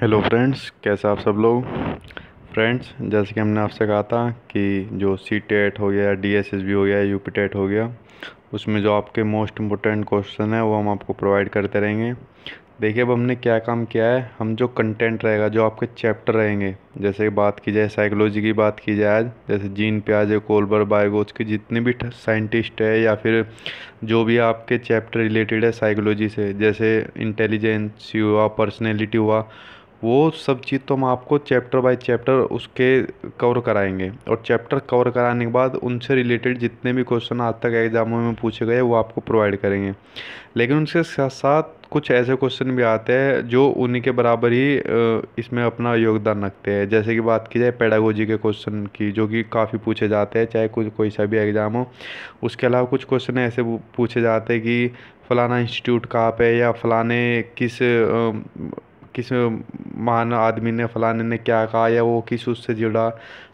hello friends कैसे आप सब लोग फ्रेंड्स जैसे कि हमने आपसे कहा था कि जो सी टेट हो गया डी एस एस बी हो गया यू पी टेट हो गया उसमें जो आपके मोस्ट इम्पोर्टेंट क्वेश्चन है वो हम आपको प्रोवाइड करते रहेंगे देखिए अब हमने क्या काम किया है हम जो कंटेंट रहेगा जो आपके चैप्टर रहेंगे जैसे बात की जाए साइकोलॉजी की बात की जाए आज जैसे जीन प्याजे कोलबर बायोगोज की जितने भी साइंटिस्ट है या फिर जो भी आपके चैप्टर रिलेटेड है साइकोलॉजी से जैसे इंटेलिजेंस हुआ पर्सनैलिटी हुआ वो सब चीज़ तो हम आपको चैप्टर बाय चैप्टर उसके कवर कराएंगे और चैप्टर कवर कराने के बाद उनसे रिलेटेड जितने भी क्वेश्चन आज तक एग्ज़ामों में पूछे गए वो आपको प्रोवाइड करेंगे लेकिन उनके साथ साथ कुछ ऐसे क्वेश्चन भी आते हैं जो उन्हीं के बराबर ही इसमें अपना योगदान रखते हैं जैसे कि बात की जाए पैडागोजी के क्वेश्चन की जो कि काफ़ी पूछे जाते हैं चाहे कुछ कोई सा भी एग्ज़ाम हो उसके अलावा कुछ क्वेश्चन ऐसे पूछे जाते हैं कि फ़लाना इंस्टीट्यूट कहाँ पे है या फ़लाने किस किस महान आदमी ने फलाने ने क्या कहा या वो किस उससे जुड़ा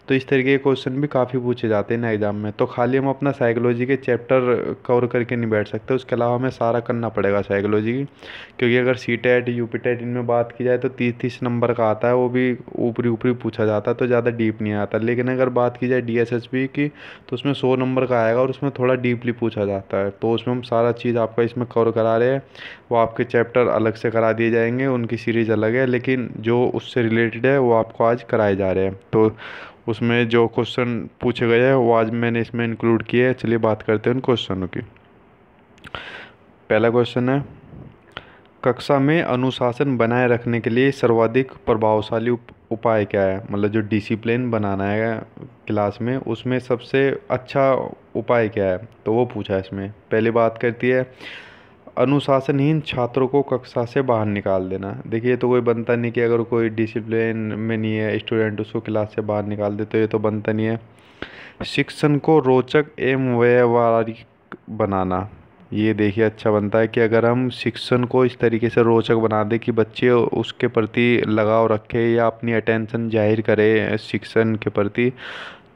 तो इस तरीके के क्वेश्चन भी काफ़ी पूछे जाते हैं ना एग्ज़ाम में तो खाली हम अपना साइकोलॉजी के चैप्टर कवर करके नहीं बैठ सकते उसके अलावा हमें सारा करना पड़ेगा साइकोलॉजी की क्योंकि अगर C TET U P TET इनमें बात की जाए तो तीस तीस नंबर का आता है वो भी ऊपरी ऊपरी पूछा जाता है तो ज़्यादा डीप नहीं आता लेकिन अगर बात की जाए डी एस एस बी की तो उसमें सौ नंबर का आएगा और उसमें थोड़ा डीपली पूछा जाता है तो उसमें हम सारा चीज़ आपका इसमें कवर करा रहे हैं वो आपके चैप्टर अलग से करा दिए जाएंगे उनकी सीरीज़ अलग है लेकिन जो उससे रिलेटेड है वो आपको आज कराए जा रहे हैं तो उसमें जो क्वेश्चन पूछे गए हैं वो आज मैंने इसमें इंक्लूड किए हैं चलिए बात करते हैं उन क्वेश्चनों की पहला क्वेश्चन है कक्षा में अनुशासन बनाए रखने के लिए सर्वाधिक प्रभावशाली उप, उपाय क्या है मतलब जो डिसिप्लिन बनाना है क्लास में उसमें सबसे अच्छा उपाय क्या है तो वो पूछा है इसमें पहली बात करती है अनुशासनहीन छात्रों को कक्षा से बाहर निकाल देना देखिए तो कोई बनता नहीं कि अगर कोई डिसिप्लिन में नहीं है स्टूडेंट उसको क्लास से बाहर निकाल दे तो ये तो बनता नहीं है शिक्षण को रोचक एवं व्यवहारिक बनाना ये देखिए अच्छा बनता है कि अगर हम शिक्षण को इस तरीके से रोचक बना दें कि बच्चे उसके प्रति लगाव रखें या अपनी अटेंशन जाहिर करें शिक्षण के प्रति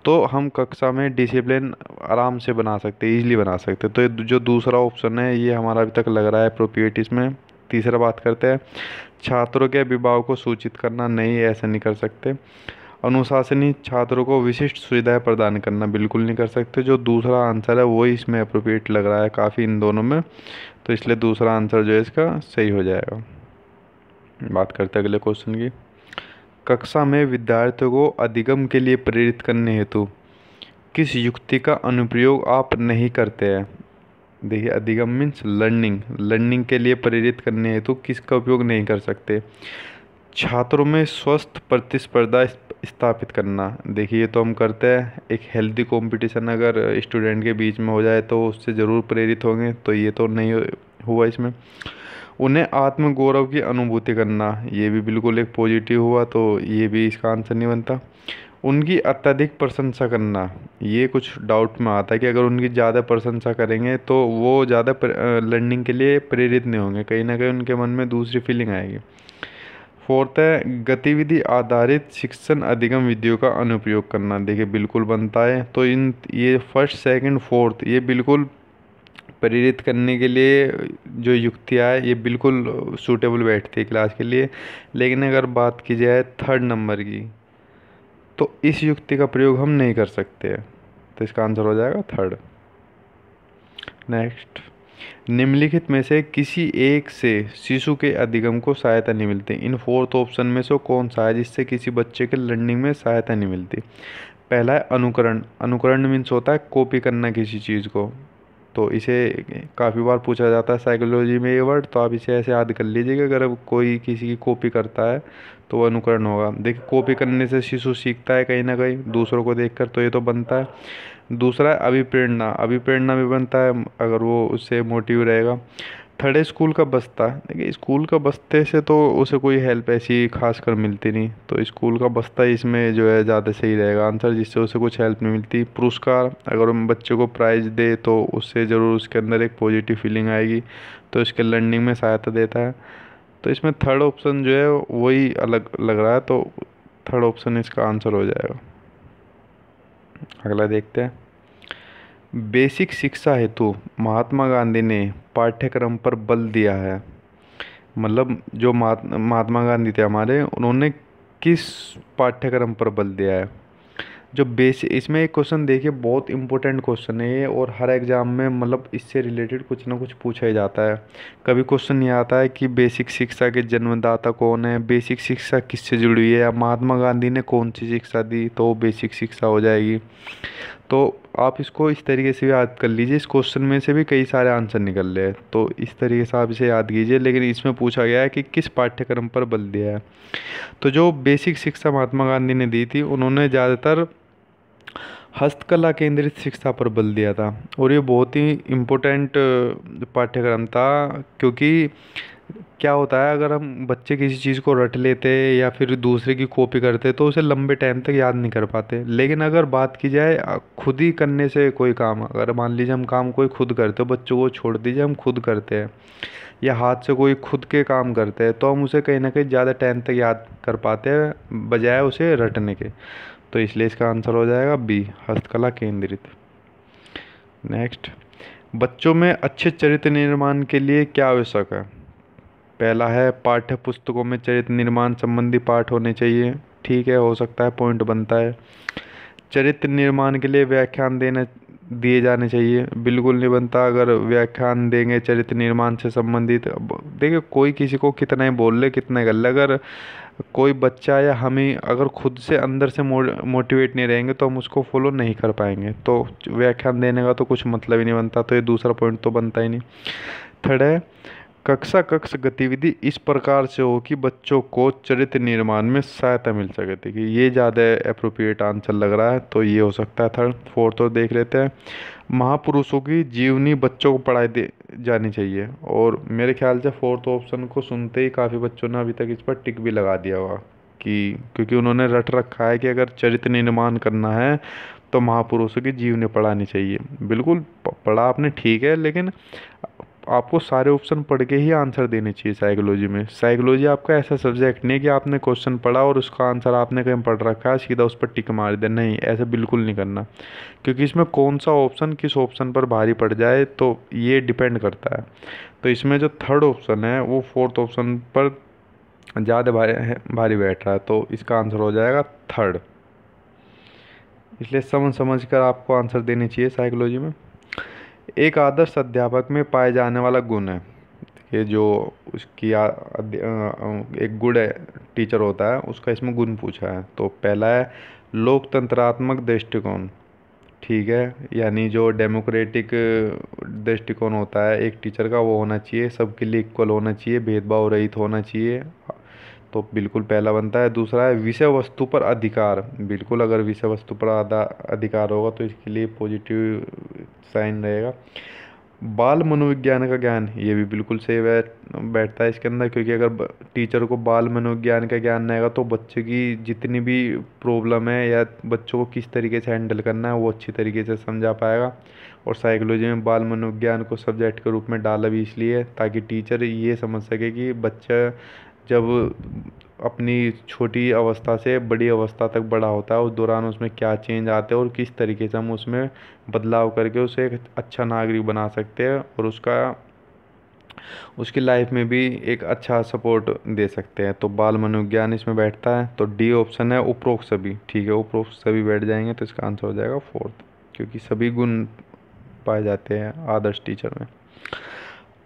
तो हम कक्षा में डिसिप्लिन आराम से बना सकते हैं ईज़िली बना सकते हैं तो जो दूसरा ऑप्शन है ये हमारा अभी तक लग रहा है अप्रोप्रिएट इसमें तीसरा बात करते हैं छात्रों के अभिभावक को सूचित करना नहीं ऐसे नहीं कर सकते अनुशासनी छात्रों को विशिष्ट सुविधाएं प्रदान करना बिल्कुल नहीं कर सकते जो दूसरा आंसर है वही इसमें अप्रोप्रिएट लग रहा है काफ़ी इन दोनों में तो इसलिए दूसरा आंसर जो है इसका सही हो जाएगा बात करते हैं अगले क्वेश्चन की कक्षा में विद्यार्थियों को अधिगम के लिए प्रेरित करने हेतु किस युक्ति का अनुप्रयोग आप नहीं करते हैं देखिए अधिगम मीन्स लर्निंग लर्निंग के लिए प्रेरित करने हेतु किसका उपयोग नहीं कर सकते छात्रों में स्वस्थ प्रतिस्पर्धा स्थापित करना देखिए तो हम करते हैं एक हेल्दी कंपटीशन अगर स्टूडेंट के बीच में हो जाए तो उससे ज़रूर प्रेरित होंगे तो ये तो नहीं हुआ इसमें उन्हें आत्म गौरव की अनुभूति करना ये भी बिल्कुल एक पॉजिटिव हुआ तो ये भी इसका आंसर नहीं बनता उनकी अत्यधिक प्रशंसा करना ये कुछ डाउट में आता है कि अगर उनकी ज़्यादा प्रशंसा करेंगे तो वो ज़्यादा लर्निंग के लिए प्रेरित नहीं होंगे कहीं ना कहीं उनके मन में दूसरी फीलिंग आएगी फोर्थ है गतिविधि आधारित शिक्षण अधिगम विधियों का अनुपयोग करना देखिए बिल्कुल बनता है तो इन ये फर्स्ट सेकंड फोर्थ ये बिल्कुल प्रेरित करने के लिए जो युक्तियाँ ये बिल्कुल सूटेबल बैठती है क्लास के लिए लेकिन अगर बात की जाए थर्ड नंबर की तो इस युक्ति का प्रयोग हम नहीं कर सकते तो इसका आंसर हो जाएगा थर्ड नेक्स्ट निम्नलिखित में से किसी एक से शिशु के अधिगम को सहायता नहीं मिलती इन फोर्थ ऑप्शन में से कौन सा है जिससे किसी बच्चे के लर्निंग में सहायता नहीं मिलती पहला है अनुकरण अनुकरण मीन्स होता है कॉपी करना किसी चीज़ को तो इसे काफ़ी बार पूछा जाता है साइकोलॉजी में ये वर्ड तो आप इसे ऐसे याद कर लीजिएगा अगर कोई किसी की कॉपी करता है तो वो अनुकरण होगा देखिए कॉपी करने से शिशु सीखता है कहीं ना कहीं दूसरों को देखकर तो ये तो बनता है दूसरा अभिप्रेरणा अभिप्रेरणा भी बनता है अगर वो उससे मोटिव रहेगा थर्ड स्कूल का बस्ता देखिए स्कूल का बस्ते से तो उसे कोई हेल्प ऐसी खास कर मिलती नहीं तो स्कूल का बस्ता इसमें जो है ज़्यादा सही रहेगा आंसर जिससे उसे कुछ हेल्प नहीं मिलती पुरस्कार अगर हम बच्चे को प्राइज़ दे तो उससे ज़रूर उसके अंदर एक पॉजिटिव फीलिंग आएगी तो इसके लर्निंग में सहायता देता है तो इसमें थर्ड ऑप्शन जो है वही अलग लग रहा है तो थर्ड ऑप्शन इसका आंसर हो जाएगा अगला देखते हैं बेसिक शिक्षा हेतु महात्मा गांधी ने पाठ्यक्रम पर बल दिया है मतलब जो महात्मा गांधी थे हमारे उन्होंने किस पाठ्यक्रम पर बल दिया है जो बेस इसमें एक क्वेश्चन देखिए बहुत इंपॉर्टेंट क्वेश्चन है ये और हर एग्ज़ाम में मतलब इससे रिलेटेड कुछ ना कुछ पूछा ही जाता है कभी क्वेश्चन ये आता है कि बेसिक शिक्षा के जन्मदाता कौन है बेसिक शिक्षा किससे जुड़ी है है महात्मा गांधी ने कौन सी शिक्षा दी तो बेसिक शिक्षा हो जाएगी तो आप इसको इस तरीके से भी याद कर लीजिए इस क्वेश्चन में से भी कई सारे आंसर निकल रहे हैं तो इस तरीके से आप इसे याद कीजिए लेकिन इसमें पूछा गया है कि किस पाठ्यक्रम पर बल दिया है तो जो बेसिक शिक्षा महात्मा गांधी ने दी थी उन्होंने ज़्यादातर हस्तकला केंद्रित शिक्षा पर बल दिया था और ये बहुत ही इम्पोर्टेंट पाठ्यक्रम था क्योंकि क्या होता है अगर हम बच्चे किसी चीज़ को रट लेते या फिर दूसरे की कॉपी करते तो उसे लंबे टाइम तक याद नहीं कर पाते लेकिन अगर बात की जाए खुद ही करने से कोई काम अगर मान लीजिए हम काम कोई खुद करते हो बच्चों को छोड़ दीजिए हम खुद करते हैं या हाथ से कोई खुद के काम करते हैं तो हम उसे कहीं ना कहीं ज़्यादा टाइम तक याद कर पाते हैं बजाय उसे रटने के तो इसलिए इसका आंसर हो जाएगा बी हस्तकला केंद्रित नेक्स्ट बच्चों में अच्छे चरित्र निर्माण के लिए क्या आवश्यक है पहला है पाठ्य पुस्तकों में चरित्र निर्माण संबंधी पाठ होने चाहिए ठीक है हो सकता है पॉइंट बनता है चरित्र निर्माण के लिए व्याख्यान देने दिए जाने चाहिए बिल्कुल नहीं बनता अगर व्याख्यान देंगे चरित्र निर्माण से संबंधित देखिए कोई किसी को कितना ही बोल ले कितना ही कर ले अगर कोई बच्चा या हम ही अगर खुद से अंदर से मोटिवेट नहीं रहेंगे तो हम उसको फॉलो नहीं कर पाएंगे तो व्याख्यान देने का तो कुछ मतलब ही नहीं बनता तो ये दूसरा पॉइंट तो बनता ही नहीं थर्ड है कक्षा कक्ष गतिविधि इस प्रकार से हो कि बच्चों को चरित्र निर्माण में सहायता मिल सके थी कि ये ज़्यादा अप्रोप्रिएट आंसर लग रहा है तो ये हो सकता है थर्ड फोर्थ और देख लेते हैं महापुरुषों की जीवनी बच्चों को पढ़ाई दे जानी चाहिए और मेरे ख्याल से फोर्थ ऑप्शन को सुनते ही काफ़ी बच्चों ने अभी तक इस पर टिक भी लगा दिया हुआ कि क्योंकि उन्होंने रट रखा है कि अगर चरित्र निर्माण करना है तो महापुरुषों की जीवनी पढ़ानी चाहिए बिल्कुल पढ़ा आपने ठीक है लेकिन आपको सारे ऑप्शन पढ़ के ही आंसर देने चाहिए साइकोलॉजी में साइकोलॉजी आपका ऐसा सब्जेक्ट नहीं कि आपने क्वेश्चन पढ़ा और उसका आंसर आपने कहीं पढ़ रखा है सीधा उस पर टिक मार दिया नहीं ऐसा बिल्कुल नहीं करना क्योंकि इसमें कौन सा ऑप्शन किस ऑप्शन पर भारी पड़ जाए तो ये डिपेंड करता है तो इसमें जो थर्ड ऑप्शन है वो फोर्थ ऑप्शन पर ज़्यादा भारी भारी बैठ रहा है तो इसका आंसर हो जाएगा थर्ड इसलिए समझ समझ कर आपको आंसर देने चाहिए साइकोलॉजी में एक आदर्श अध्यापक में पाया जाने वाला गुण है ये जो उसकी आ, एक गुड टीचर होता है उसका इसमें गुण पूछा है तो पहला है लोकतंत्रात्मक दृष्टिकोण ठीक है यानी जो डेमोक्रेटिक दृष्टिकोण होता है एक टीचर का वो होना चाहिए सबके लिए इक्वल होना चाहिए भेदभाव रहित होना चाहिए तो बिल्कुल पहला बनता है दूसरा है विषय वस्तु पर अधिकार बिल्कुल अगर विषय वस्तु पर आधा अधिकार होगा तो इसके लिए पॉजिटिव साइन रहेगा बाल मनोविज्ञान का ज्ञान ये भी बिल्कुल सही बैठ बैठता है इसके अंदर क्योंकि अगर टीचर को बाल मनोविज्ञान का ज्ञान रहेगा तो बच्चे की जितनी भी प्रॉब्लम है या बच्चों को किस तरीके से हैंडल करना है वो अच्छी तरीके से समझा पाएगा और साइकोलॉजी में बाल मनोविज्ञान को सब्जेक्ट के रूप में डाला भी इसलिए ताकि टीचर ये समझ सके कि बच्चा जब अपनी छोटी अवस्था से बड़ी अवस्था तक बड़ा होता है उस दौरान उसमें क्या चेंज आते हैं और किस तरीके से हम उसमें बदलाव करके उसे एक अच्छा नागरिक बना सकते हैं और उसका उसकी लाइफ में भी एक अच्छा सपोर्ट दे सकते हैं तो बाल मनोविज्ञान इसमें बैठता है तो डी ऑप्शन है उपरोक्त सभी ठीक है उपरोक्त सभी बैठ जाएंगे तो इसका आंसर हो जाएगा फोर्थ क्योंकि सभी गुण पाए जाते हैं आदर्श टीचर में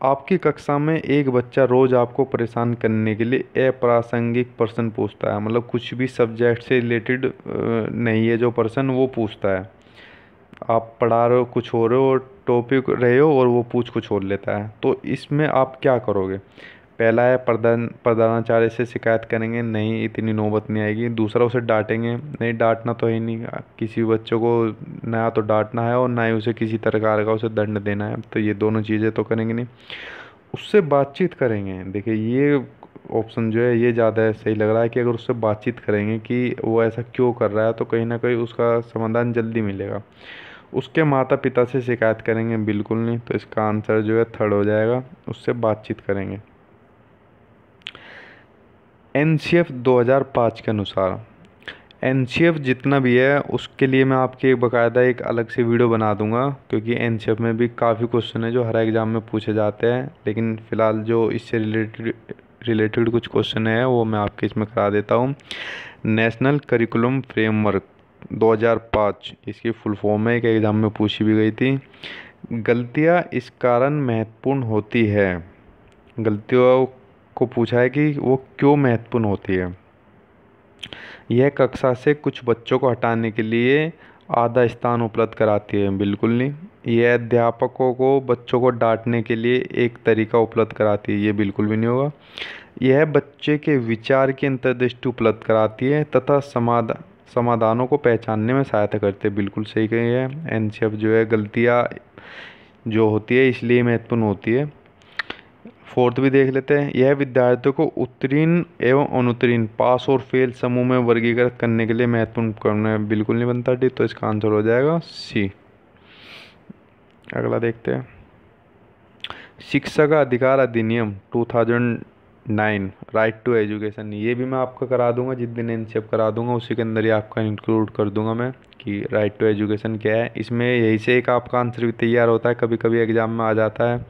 आपकी कक्षा में एक बच्चा रोज़ आपको परेशान करने के लिए अप्रासंगिक प्रश्न पूछता है मतलब कुछ भी सब्जेक्ट से रिलेटेड नहीं है जो प्रश्न वो पूछता है आप पढ़ा रहे हो कुछ हो रहे हो टॉपिक रहे हो और वो पूछ कुछ और लेता है तो इसमें आप क्या करोगे पहला है प्रधान प्रधानाचार्य से शिकायत करेंगे नहीं इतनी नौबत नहीं आएगी दूसरा उसे डांटेंगे नहीं डांटना तो ही नहीं किसी बच्चों को ना तो डांटना है और ना ही उसे किसी प्रकार का उसे दंड देना है तो ये दोनों चीज़ें तो करेंगे नहीं उससे बातचीत करेंगे देखिए ये ऑप्शन जो है ये ज़्यादा सही लग रहा है कि अगर उससे बातचीत करेंगे कि वो ऐसा क्यों कर रहा है तो कहीं ना कहीं उसका समाधान जल्दी मिलेगा उसके माता पिता से शिकायत करेंगे बिल्कुल नहीं तो इसका आंसर जो है थर्ड हो जाएगा उससे बातचीत करेंगे एन सी एफ़ दो हज़ार पाँच के अनुसार एन सी एफ़ जितना भी है उसके लिए मैं आपके बकायदा एक अलग से वीडियो बना दूंगा क्योंकि एन सी एफ़ में भी काफ़ी क्वेश्चन है जो हर एग्ज़ाम में पूछे जाते हैं लेकिन फ़िलहाल जो इससे रिलेटेड रिलेटेड कुछ क्वेश्चन है वो मैं आपके इसमें करा देता हूँ नेशनल करिकुलम फ्रेमवर्क 2005 इसकी फुल फॉर्म है एक एग्ज़ाम में पूछी भी गई थी गलतियाँ इस कारण महत्वपूर्ण होती है गलतियों को पूछा है कि वो क्यों महत्वपूर्ण होती है यह कक्षा से कुछ बच्चों को हटाने के लिए आधा स्थान उपलब्ध कराती है बिल्कुल नहीं यह अध्यापकों को बच्चों को डांटने के लिए एक तरीका उपलब्ध कराती है ये बिल्कुल भी नहीं होगा यह बच्चे के विचार की अंतर्दृष्टि उपलब्ध कराती है तथा समाधान समाधानों को पहचानने में सहायता करते हैं बिल्कुल सही कही है एन जो है गलतियाँ जो होती है इसलिए महत्वपूर्ण होती है फोर्थ भी देख लेते हैं यह विद्यार्थियों को उत्तीर्ण एवं अनुत्तीर्ण पास और फेल समूह में वर्गीकृत करने के लिए महत्वपूर्ण उपकरण है बिल्कुल नहीं बनता डी तो इसका आंसर हो जाएगा सी अगला देखते हैं शिक्षा का अधिकार अधिनियम 2009 राइट टू एजुकेशन ये भी मैं आपका करा दूंगा जिस दिन एन करा दूंगा उसी के अंदर ही आपका इंक्लूड कर दूंगा मैं कि राइट टू एजुकेशन क्या है इसमें यही से एक आपका आंसर भी तैयार होता है कभी कभी एग्ज़ाम में आ जाता है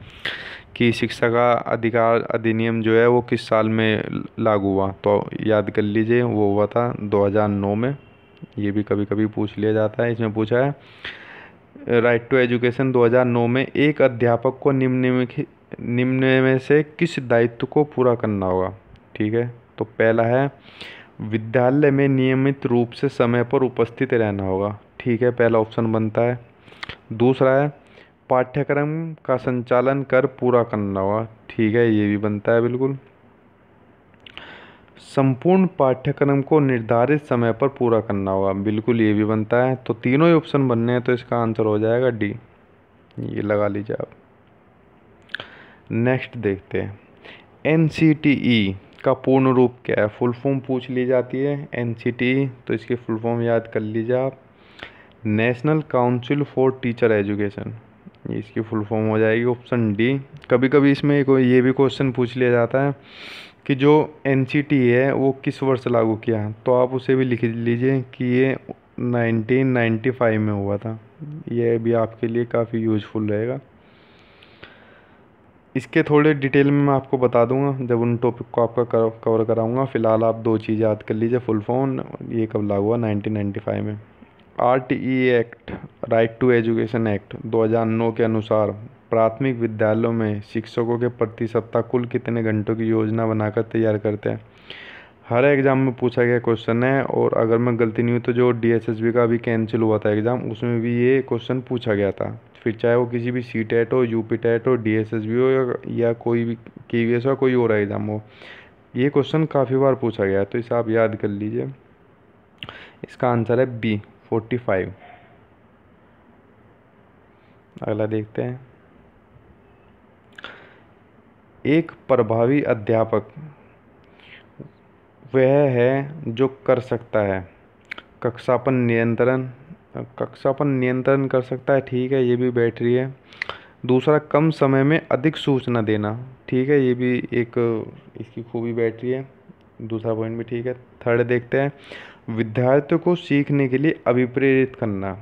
कि शिक्षा का अधिकार अधिनियम जो है वो किस साल में लागू हुआ तो याद कर लीजिए वो हुआ था 2009 में ये भी कभी कभी पूछ लिया जाता है इसमें पूछा है राइट टू एजुकेशन 2009 में एक अध्यापक को निम्न निम्न में से किस दायित्व को पूरा करना होगा ठीक है तो पहला है विद्यालय में नियमित रूप से समय पर उपस्थित रहना होगा ठीक है पहला ऑप्शन बनता है दूसरा है पाठ्यक्रम का संचालन कर पूरा करना हुआ ठीक है ये भी बनता है बिल्कुल संपूर्ण पाठ्यक्रम को निर्धारित समय पर पूरा करना होगा बिल्कुल ये भी बनता है तो तीनों ही ऑप्शन बनने हैं तो इसका आंसर हो जाएगा डी ये लगा लीजिए आप नेक्स्ट देखते हैं एन सी टी ई का पूर्ण रूप क्या है फुल फॉर्म पूछ ली जाती है एन सी टी ई तो इसकी फुल फॉर्म याद कर लीजिए आप national council for teacher education इसकी फुल फॉर्म हो जाएगी ऑप्शन डी कभी कभी इसमें एक ये भी क्वेश्चन पूछ लिया जाता है कि जो एन है वो किस वर्ष लागू किया तो आप उसे भी लिख लीजिए कि ये 1995 में हुआ था यह भी आपके लिए काफ़ी यूजफुल रहेगा इसके थोड़े डिटेल में मैं आपको बता दूंगा जब उन टॉपिक को आपका कवर कराऊंगा फ़िलहाल आप दो चीज़ याद कर लीजिए फुल फोन ये कब लागू हुआ 1995 में R T E act right to education act 2009 के अनुसार प्राथमिक विद्यालयों में शिक्षकों के प्रति सप्ताह कुल कितने घंटों की योजना बनाकर तैयार करते हैं हर एग्ज़ाम में पूछा गया क्वेश्चन है और अगर मैं गलती नहीं हूँ तो जो डी एस एस बी का अभी कैंसिल हुआ था एग्ज़ाम उसमें भी ये क्वेश्चन पूछा गया था फिर चाहे वो किसी भी सी टेट e हो यू पी टेट हो डी एस एस बी हो या, या कोई भी के वी एस हो कोई और एग्ज़ाम हो ये क्वेश्चन काफ़ी बार पूछा गया है तो इसे आप याद कर लीजिए इसका आंसर है बी फोर्टी फाइव अगला देखते हैं एक प्रभावी अध्यापक वह है जो कर सकता है कक्षापन नियंत्रण कक्षापन नियंत्रण कर सकता है ठीक है ये भी बैटरी है दूसरा कम समय में अधिक सूचना देना ठीक है ये भी एक इसकी खूबी बैटरी है दूसरा पॉइंट भी ठीक है थर्ड देखते हैं विद्यार्थियों को सीखने के लिए अभिप्रेरित करना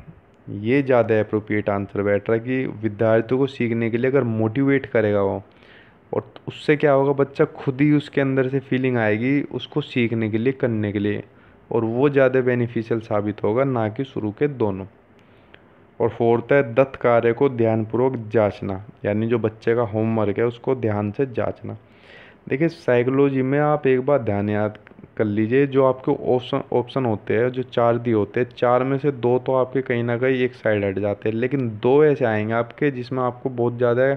ये ज़्यादा अप्रोप्रिएट आंसर बैठ रहा है कि विद्यार्थियों को सीखने के लिए अगर मोटिवेट करेगा वो और उससे क्या होगा बच्चा खुद ही उसके अंदर से फीलिंग आएगी उसको सीखने के लिए करने के लिए और वो ज़्यादा बेनिफिशियल साबित होगा ना कि शुरू के दोनों और फोर्थ है दत्त कार्य को ध्यानपूर्वक जांचना यानी जो बच्चे का होमवर्क है उसको ध्यान से जांचना देखिए साइकोलॉजी में आप एक बार ध्यान याद कर लीजिए जो आपके ऑप्शन ऑप्शन होते हैं जो चार दिए होते हैं चार में से दो तो आपके कहीं ना कहीं एक साइड हट जाते हैं लेकिन दो ऐसे आएंगे आपके जिसमें आपको बहुत ज़्यादा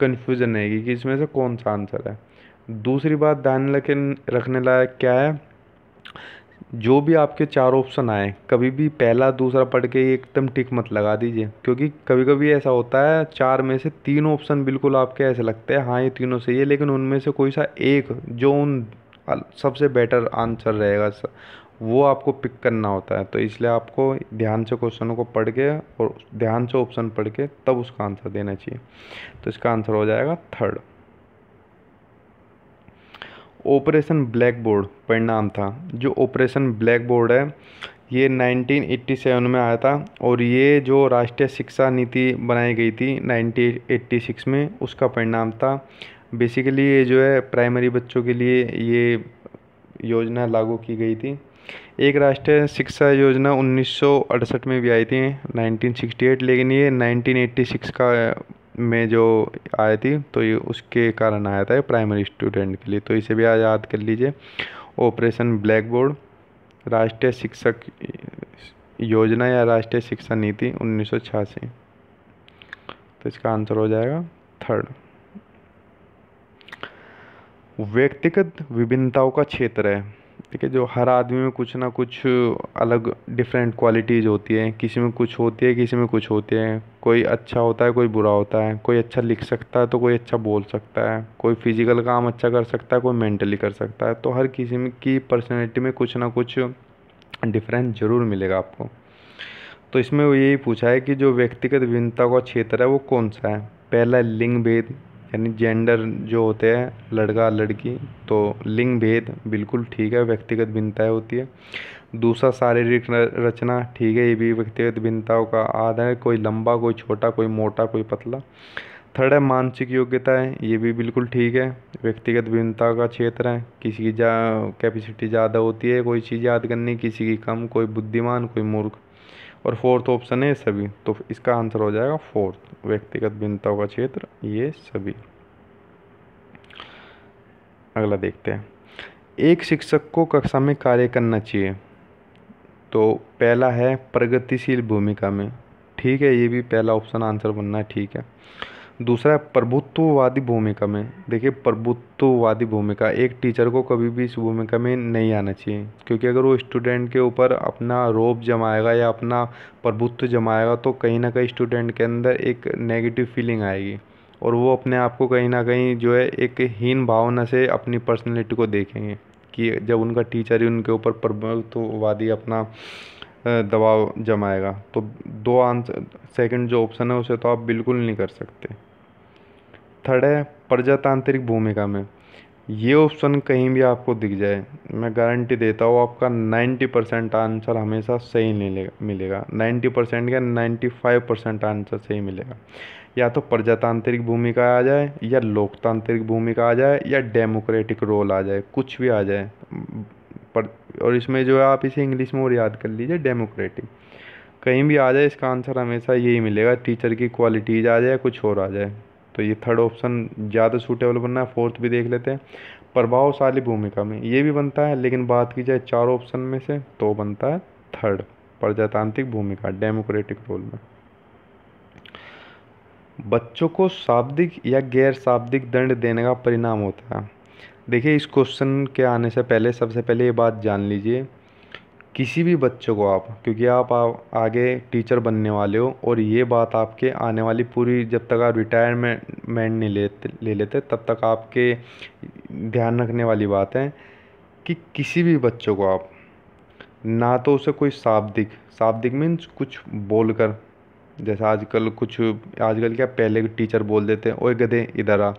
कन्फ्यूज़न रहेगी कि इसमें से कौन सा आंसर है दूसरी बात ध्यान रखें रखने लायक क्या है जो भी आपके चार ऑप्शन आए कभी भी पहला दूसरा पढ़ के एकदम टिक मत लगा दीजिए क्योंकि कभी कभी ऐसा होता है चार में से तीन ऑप्शन बिल्कुल आपके ऐसे लगते हैं हाँ ये तीनों सही है लेकिन उनमें से कोई सा एक जो उन सबसे बेटर आंसर रहेगा वो आपको पिक करना होता है तो इसलिए आपको ध्यान से क्वेश्चनों को पढ़ के और ध्यान से ऑप्शन पढ़ के तब उसका आंसर देना चाहिए तो इसका आंसर हो जाएगा थर्ड ऑपरेशन ब्लैक बोर्ड परिणाम था जो ऑपरेशन ब्लैक बोर्ड है ये 1987 में आया था और ये जो राष्ट्रीय शिक्षा नीति बनाई गई थी 1986 में उसका परिणाम था बेसिकली ये जो है प्राइमरी बच्चों के लिए ये योजना लागू की गई थी एक राष्ट्रीय शिक्षा योजना 1968 में भी आई थी 1968 लेकिन ये 1986 का में जो आई थी तो ये उसके कारण आया था प्राइमरी स्टूडेंट के लिए तो इसे भी आज याद कर लीजिए ऑपरेशन ब्लैक बोर्ड राष्ट्रीय शिक्षक योजना या राष्ट्रीय शिक्षा नीति उन्नीस तो इसका आंसर हो जाएगा थर्ड व्यक्तिगत विभिन्नताओं का क्षेत्र है ठीक है जो हर आदमी में कुछ ना कुछ अलग डिफरेंट क्वालिटीज़ होती है किसी में कुछ होती है किसी में कुछ होती है कोई अच्छा होता है कोई बुरा होता है कोई अच्छा लिख सकता है तो कोई अच्छा बोल सकता है कोई फिजिकल काम अच्छा कर सकता है कोई मेंटली कर सकता है तो हर किसी में की पर्सनैलिटी में कुछ ना कुछ डिफरेंस ज़रूर मिलेगा आपको तो इसमें वो यही पूछा है कि जो व्यक्तिगत विभिन्नता का क्षेत्र है वो कौन सा है पहला लिंग भेद यानी जेंडर जो होते हैं लड़का लड़की तो लिंग भेद बिल्कुल ठीक है व्यक्तिगत भिन्नताएँ होती है दूसरा शारीरिक रचना ठीक है ये भी व्यक्तिगत भिन्नताओं का आधार है कोई लंबा कोई छोटा कोई मोटा कोई पतला थर्ड है मानसिक योग्यता है ये भी बिल्कुल ठीक है व्यक्तिगत भिन्नता का क्षेत्र है किसी की जा कैपेसिटी ज़्यादा होती है कोई चीज़ याद करनी किसी की कम कोई बुद्धिमान कोई मूर्ख और फोर्थ ऑप्शन है सभी तो इसका आंसर हो जाएगा फोर्थ व्यक्तिगत भिन्नताओं का क्षेत्र ये सभी अगला देखते हैं एक शिक्षक को कक्षा में कार्य करना चाहिए तो पहला है प्रगतिशील भूमिका में ठीक है ये भी पहला ऑप्शन आंसर बनना है ठीक है दूसरा प्रभुत्ववादी भूमिका में देखिए प्रभुत्ववादी भूमिका एक टीचर को कभी भी इस भूमिका में नहीं आना चाहिए क्योंकि अगर वो स्टूडेंट के ऊपर अपना रोब जमाएगा या अपना प्रभुत्व जमाएगा तो कहीं ना कहीं स्टूडेंट के अंदर एक नेगेटिव फीलिंग आएगी और वो अपने आप को कहीं ना कहीं जो है एक हीन भावना से अपनी पर्सनैलिटी को देखेंगे कि जब उनका टीचर ही उनके ऊपर प्रभुत्ववादी अपना दबाव जमाएगा तो दो आंसर सेकंड जो ऑप्शन है उसे तो आप बिल्कुल नहीं कर सकते थर्ड है प्रजातांत्रिक भूमिका में ये ऑप्शन कहीं भी आपको दिख जाए मैं गारंटी देता हूँ आपका नाइन्टी परसेंट आंसर हमेशा सही मिलेगा मिलेगा 90 परसेंट या फाइव परसेंट आंसर सही मिलेगा या तो प्रजातांत्रिक भूमिका आ जाए या लोकतांत्रिक भूमिका आ जाए या डेमोक्रेटिक रोल आ जाए कुछ भी आ जाए पर और इसमें जो है आप इसे इंग्लिश में और याद कर लीजिए डेमोक्रेटिक कहीं भी आ जाए इसका आंसर हमेशा यही मिलेगा टीचर की क्वालिटीज़ आ जाए कुछ और आ जाए तो ये थर्ड ऑप्शन ज़्यादा सूटेबल बनना है फोर्थ भी देख लेते हैं प्रभावशाली भूमिका में ये भी बनता है लेकिन बात की जाए चार ऑप्शन में से तो बनता है थर्ड प्रजातांत्रिक भूमिका डेमोक्रेटिक रोल में बच्चों को शाब्दिक या गैर शाब्दिक दंड देने का परिणाम होता है देखिए इस क्वेश्चन के आने से पहले सबसे पहले ये बात जान लीजिए किसी भी बच्चे को आप क्योंकि आप आगे टीचर बनने वाले हो और ये बात आपके आने वाली पूरी जब तक आप रिटायरमेंट नहीं लेते ले लेते तब तक आपके ध्यान रखने वाली बात है कि किसी भी बच्चे को आप ना तो उसे कोई शाब्दिक शाब्दिक मीन्स कुछ बोल कर जैसे आजकल कुछ आजकल क्या पहले टीचर बोल देते हैं ओए गधे इधर आ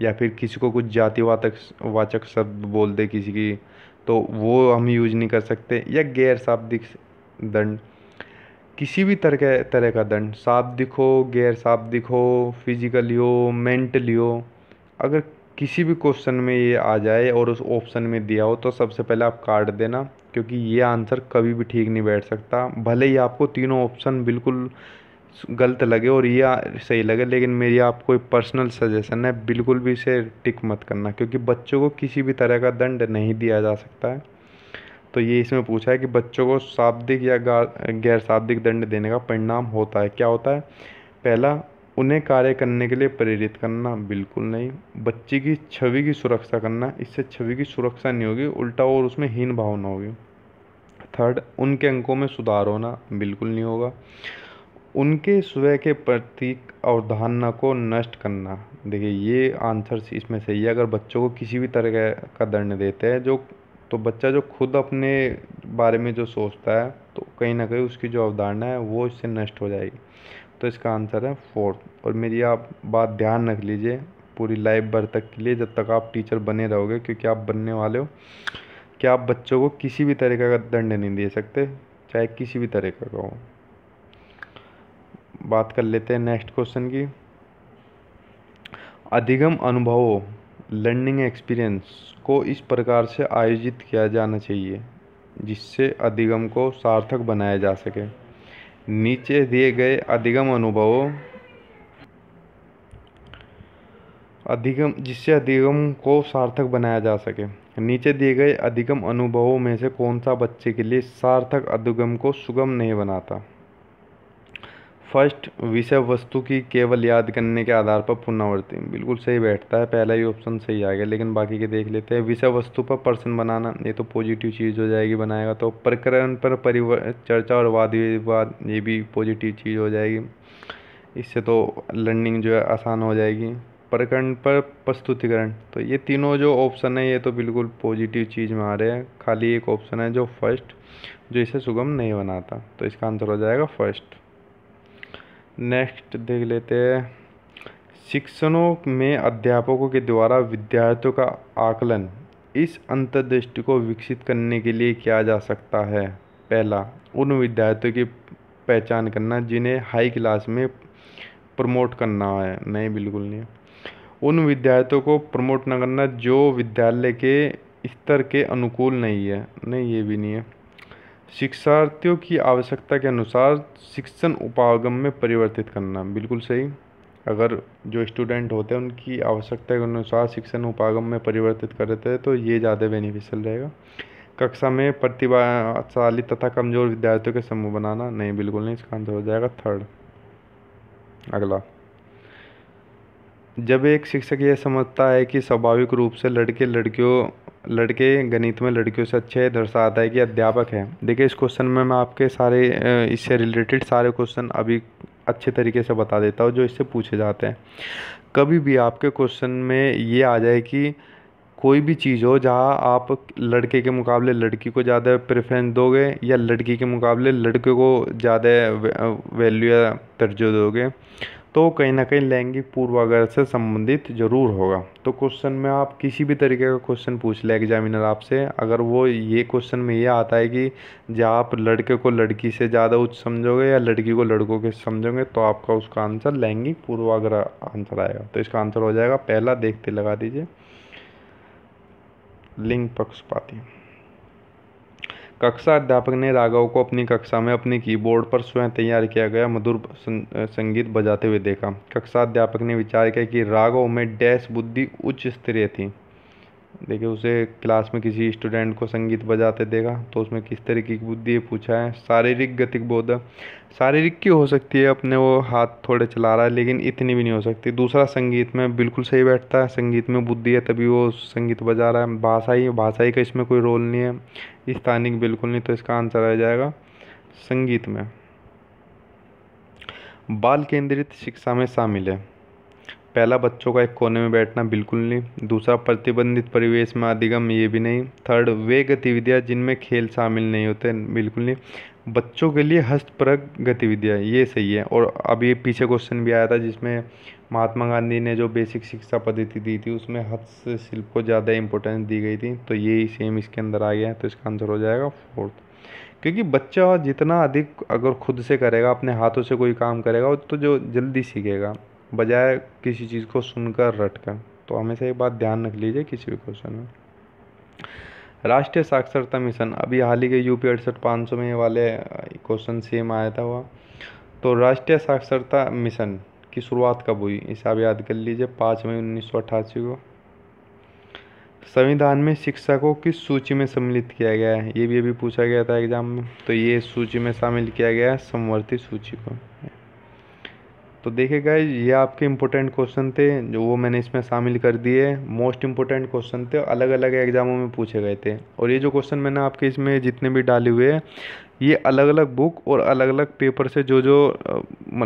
या फिर किसी को कुछ जातिवाचक वाचक शब्द बोल दे किसी की तो वो हम यूज नहीं कर सकते या गैर शाब्दिक दंड किसी भी तरह तरह का दंड शाब्दिक हो गैर शाब्दिक हो फिजिकली हो मेंटली हो अगर किसी भी क्वेश्चन में ये आ जाए और उस ऑप्शन में दिया हो तो सबसे पहले आप काट देना क्योंकि ये आंसर कभी भी ठीक नहीं बैठ सकता भले ही आपको तीनों ऑप्शन बिल्कुल गलत लगे और ये सही लगे लेकिन मेरी आपको पर्सनल सजेशन है बिल्कुल भी इसे टिक मत करना क्योंकि बच्चों को किसी भी तरह का दंड नहीं दिया जा सकता है तो ये इसमें पूछा है कि बच्चों को शाब्दिक या गैर शाब्दिक दंड देने का परिणाम होता है क्या होता है पहला उन्हें कार्य करने के लिए प्रेरित करना बिल्कुल नहीं बच्चे की छवि की सुरक्षा करना इससे छवि की सुरक्षा नहीं होगी उल्टा और उसमें हीन भावना होगी थर्ड उनके अंकों में सुधार होना बिल्कुल नहीं होगा उनके स्वयं के प्रतीक अवधारणा को नष्ट करना देखिए ये आंसर इसमें सही है अगर बच्चों को किसी भी तरह का दंड देते हैं जो तो बच्चा जो खुद अपने बारे में जो सोचता है तो कहीं ना कहीं उसकी जो अवधारणा है वो इससे नष्ट हो जाएगी तो इसका आंसर है फोर्थ और मेरी आप बात ध्यान रख लीजिए पूरी लाइफ भर तक के लिए जब तक आप टीचर बने रहोगे क्योंकि आप बनने वाले हो कि आप बच्चों को किसी भी तरह का दंड नहीं दे सकते चाहे किसी भी तरह का हो बात कर लेते हैं नेक्स्ट क्वेश्चन की अधिगम अनुभवों लर्निंग एक्सपीरियंस को इस प्रकार से आयोजित किया जाना चाहिए जिससे अधिगम को सार्थक बनाया जा सके नीचे दिए गए अधिगम अनुभवों अधिगम जिससे अधिगम को सार्थक बनाया जा सके नीचे दिए गए अधिगम अनुभवों में से कौन सा बच्चे के लिए सार्थक अधिगम को सुगम नहीं बनाता फर्स्ट विषय वस्तु की केवल याद करने के आधार पर पुनरावृत्ति बिल्कुल सही बैठता है पहला ही ऑप्शन सही आ गया लेकिन बाकी के देख लेते हैं विषय वस्तु पर पर्सन बनाना ये तो पॉजिटिव चीज़ हो जाएगी बनाएगा तो प्रकरण पर परिवर चर्चा और वाद विवाद ये भी पॉजिटिव चीज़ हो जाएगी इससे तो लर्निंग जो है आसान हो जाएगी प्रकरण पर प्रस्तुतिकरण तो ये तीनों जो ऑप्शन है ये तो बिल्कुल पॉजिटिव चीज़ में आ रहे हैं खाली एक ऑप्शन है जो फर्स्ट जो इसे सुगम नहीं बनाता तो इसका आंसर हो जाएगा फर्स्ट नेक्स्ट देख लेते हैं शिक्षणों में अध्यापकों के द्वारा विद्यार्थियों का आकलन इस अंतर्दृष्टि को विकसित करने के लिए किया जा सकता है पहला उन विद्यार्थियों की पहचान करना जिन्हें हाई क्लास में प्रमोट करना है नहीं बिल्कुल नहीं उन विद्यार्थियों को प्रमोट न करना जो विद्यालय के स्तर के अनुकूल नहीं है नहीं ये भी नहीं है शिक्षार्थियों की आवश्यकता के अनुसार शिक्षण उपागम में परिवर्तित करना बिल्कुल सही अगर जो स्टूडेंट होते हैं उनकी आवश्यकता के अनुसार शिक्षण उपागम में परिवर्तित कर देते हैं तो ये ज़्यादा बेनिफिशियल रहेगा कक्षा में प्रतिभाशाली तथा कमज़ोर विद्यार्थियों के समूह बनाना नहीं बिल्कुल नहीं इसका आंसर हो जाएगा थर्ड अगला जब एक शिक्षक यह समझता है कि स्वाभाविक रूप से लड़के लड़कियों लड़के गणित में लड़कियों से अच्छे दर्शाता है कि अध्यापक है देखिए इस क्वेश्चन में मैं आपके सारे इससे रिलेटेड सारे क्वेश्चन अभी अच्छे तरीके से बता देता हूँ जो इससे पूछे जाते हैं कभी भी आपके क्वेश्चन में ये आ जाए कि कोई भी चीज़ हो जहाँ आप लड़के के मुकाबले लड़की को ज़्यादा प्रेफरेंस दोगे या लड़की के मुकाबले लड़के को ज़्यादा वैल्यू या तरजो दोगे तो कहीं ना कहीं लैंगिक पूर्वाग्रह से संबंधित ज़रूर होगा तो क्वेश्चन में आप किसी भी तरीके का क्वेश्चन पूछ ले एग्जामिनर आपसे अगर वो ये क्वेश्चन में ये आता है कि जब आप लड़के को लड़की से ज़्यादा उच्च समझोगे या लड़की को लड़कों के समझोगे तो आपका उसका आंसर लैंगिक पूर्वाग्रह आंसर आएगा तो इसका आंसर हो जाएगा पहला देखते लगा दीजिए लिंग पक्षपाती कक्षा अध्यापक ने राघव को अपनी कक्षा में अपने कीबोर्ड पर स्वयं तैयार किया गया मधुर संगीत बजाते हुए देखा कक्षा अध्यापक ने विचार किया कि राघव में डैश बुद्धि उच्च स्तरीय थी देखिए उसे क्लास में किसी स्टूडेंट को संगीत बजाते देखा तो उसमें किस तरीके की बुद्धि पूछा है शारीरिक गतिक बोध शारीरिक की हो सकती है अपने वो हाथ थोड़े चला रहा है लेकिन इतनी भी नहीं हो सकती दूसरा संगीत में बिल्कुल सही बैठता है संगीत में बुद्धि है तभी वो संगीत बजा रहा है भाषा ही भाषा ही का इसमें कोई रोल नहीं है स्थानिक बिल्कुल नहीं तो इसका आंसर आ जाएगा संगीत में बाल केंद्रित शिक्षा में शामिल है पहला बच्चों का एक कोने में बैठना बिल्कुल नहीं दूसरा प्रतिबंधित परिवेश में अधिगम ये भी नहीं थर्ड वे गतिविधियाँ जिनमें खेल शामिल नहीं होते बिल्कुल नहीं बच्चों के लिए हस्तपरक गतिविधियाँ ये सही है और अब ये पीछे क्वेश्चन भी आया था जिसमें महात्मा गांधी ने जो बेसिक शिक्षा पद्धति दी थी उसमें हस्तशिल्प को ज़्यादा इंपॉर्टेंस दी गई थी तो यही सेम इसके अंदर आ गया है तो इसका आंसर हो जाएगा फोर्थ क्योंकि बच्चा जितना अधिक अगर खुद से करेगा अपने हाथों से कोई काम करेगा तो जो जल्दी सीखेगा बजाय किसी चीज़ को सुनकर रटकर तो हमेशा एक बात ध्यान रख लीजिए किसी भी क्वेश्चन में राष्ट्रीय साक्षरता मिशन अभी हाल ही के यू पी अड़सठ पाँच सौ में वाले क्वेश्चन सेम आया था हुआ तो राष्ट्रीय साक्षरता मिशन की शुरुआत कब हुई इसे आप याद कर लीजिए पाँच मई उन्नीस सौ अट्ठासी को तो संविधान में शिक्षा को किस सूची में सम्मिलित किया गया है ये भी अभी पूछा गया था एग्जाम में तो ये सूची में शामिल किया गया है समवर्ती सूची को तो देखिए गाइज ये आपके इम्पोर्टेंट क्वेश्चन थे जो वो मैंने इसमें शामिल कर दिए मोस्ट इम्पोर्टेंट क्वेश्चन थे अलग अलग एग्जामों में पूछे गए थे और ये जो क्वेश्चन मैंने आपके इसमें जितने भी डाले हुए हैं ये अलग अलग बुक और अलग अलग पेपर से जो जो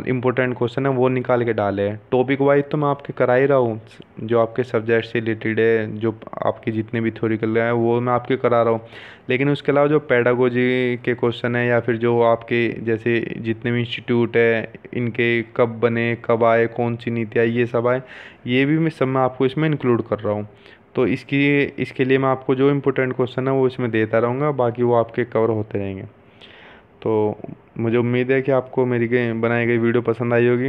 इम्पोर्टेंट क्वेश्चन है वो निकाल के डाले हैं टॉपिक वाइज तो मैं आपके करा ही रहा हूँ जो आपके सब्जेक्ट से रिलेटेड है जो आपके जितने भी थ्योरिकल हैं वो मैं आपके करा रहा हूँ लेकिन उसके अलावा जो पैडागोजी के क्वेश्चन है या फिर जो आपके जैसे जितने भी इंस्टीट्यूट है इनके कब बने कब आए कौन सी नीति आई ये सब आए ये भी मैं सब मैं आपको इसमें इंक्लूड कर रहा हूँ तो इसकी इसके लिए मैं आपको जो इम्पोर्टेंट क्वेश्चन है वो इसमें देता रहूँगा बाकी वो आपके कवर होते रहेंगे तो मुझे उम्मीद है कि आपको मेरी गई बनाई गई वीडियो पसंद आई होगी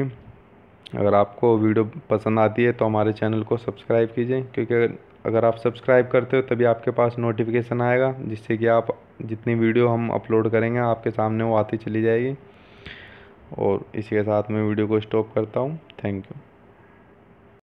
अगर आपको वीडियो पसंद आती है तो हमारे चैनल को सब्सक्राइब कीजिए क्योंकि अगर आप सब्सक्राइब करते हो तभी आपके पास नोटिफिकेशन आएगा जिससे कि आप जितनी वीडियो हम अपलोड करेंगे आपके सामने वो आती चली जाएगी और इसी के साथ मैं वीडियो को स्टॉप करता हूँ थैंक यू